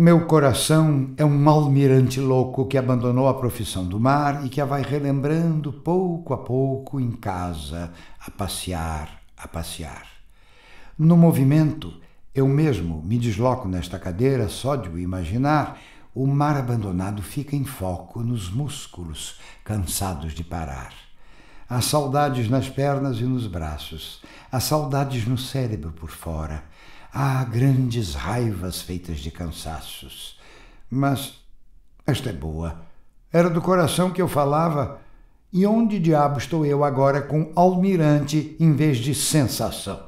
Meu coração é um almirante louco que abandonou a profissão do mar e que a vai relembrando pouco a pouco em casa, a passear, a passear. No movimento, eu mesmo me desloco nesta cadeira só de o imaginar, o mar abandonado fica em foco nos músculos, cansados de parar. Há saudades nas pernas e nos braços, há saudades no cérebro por fora, há grandes raivas feitas de cansaços. Mas esta é boa. Era do coração que eu falava. E onde diabo estou eu agora com almirante em vez de sensação?